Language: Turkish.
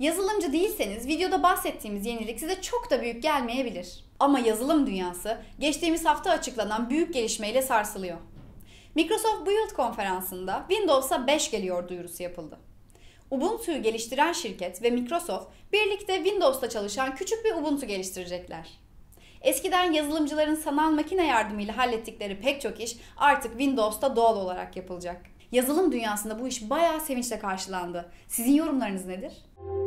Yazılımcı değilseniz videoda bahsettiğimiz yenilik size çok da büyük gelmeyebilir. Ama yazılım dünyası geçtiğimiz hafta açıklanan büyük gelişmeyle sarsılıyor. Microsoft Build konferansında Windows'a 5 geliyor duyurusu yapıldı. Ubuntu'yu geliştiren şirket ve Microsoft birlikte Windows'ta çalışan küçük bir Ubuntu geliştirecekler. Eskiden yazılımcıların sanal makine yardımıyla hallettikleri pek çok iş artık Windows'ta doğal olarak yapılacak. Yazılım dünyasında bu iş bayağı sevinçle karşılandı. Sizin yorumlarınız nedir?